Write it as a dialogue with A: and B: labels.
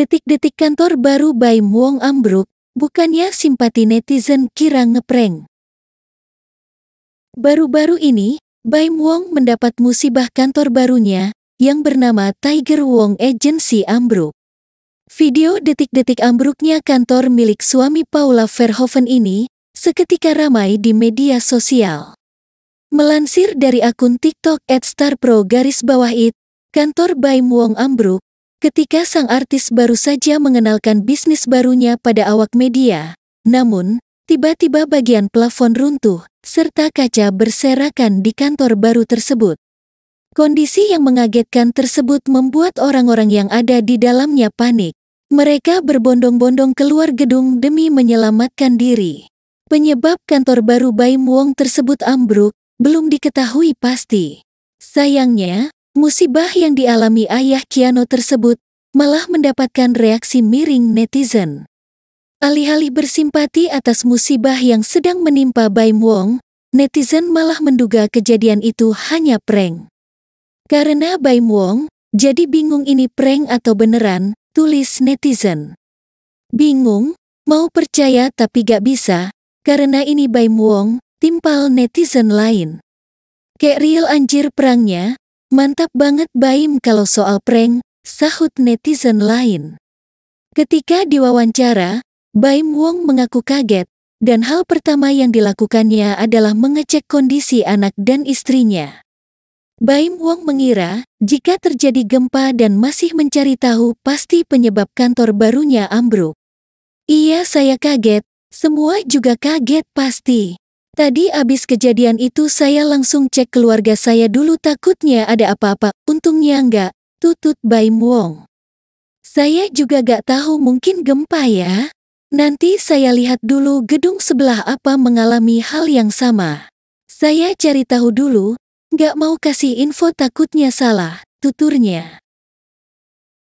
A: Detik-detik kantor baru Baim Wong ambruk, bukannya simpati netizen kira ngeprank. Baru-baru ini, Baim Wong mendapat musibah kantor barunya yang bernama Tiger Wong Agency ambruk. Video detik-detik ambruknya kantor milik suami Paula Verhoeven ini seketika ramai di media sosial. Melansir dari akun TikTok @starpro garis bawah it, kantor Baim Wong ambruk, Ketika sang artis baru saja mengenalkan bisnis barunya pada awak media, namun, tiba-tiba bagian plafon runtuh, serta kaca berserakan di kantor baru tersebut. Kondisi yang mengagetkan tersebut membuat orang-orang yang ada di dalamnya panik. Mereka berbondong-bondong keluar gedung demi menyelamatkan diri. Penyebab kantor baru Baim Wong tersebut ambruk, belum diketahui pasti. Sayangnya, Musibah yang dialami ayah Kiano tersebut malah mendapatkan reaksi miring netizen. Alih-alih bersimpati atas musibah yang sedang menimpa Baim Wong, netizen malah menduga kejadian itu hanya prank. Karena Baim Wong, jadi bingung ini prank atau beneran, tulis netizen. Bingung, mau percaya tapi gak bisa, karena ini Baim Wong, timpal netizen lain. Kayak real anjir perangnya, Mantap banget Baim kalau soal prank, sahut netizen lain. Ketika diwawancara, Baim Wong mengaku kaget, dan hal pertama yang dilakukannya adalah mengecek kondisi anak dan istrinya. Baim Wong mengira, jika terjadi gempa dan masih mencari tahu pasti penyebab kantor barunya ambruk. Iya saya kaget, semua juga kaget pasti. Tadi abis kejadian itu saya langsung cek keluarga saya dulu takutnya ada apa-apa, untungnya enggak, tutut Baim Wong. Saya juga gak tahu mungkin gempa ya. Nanti saya lihat dulu gedung sebelah apa mengalami hal yang sama. Saya cari tahu dulu, gak mau kasih info takutnya salah, tuturnya.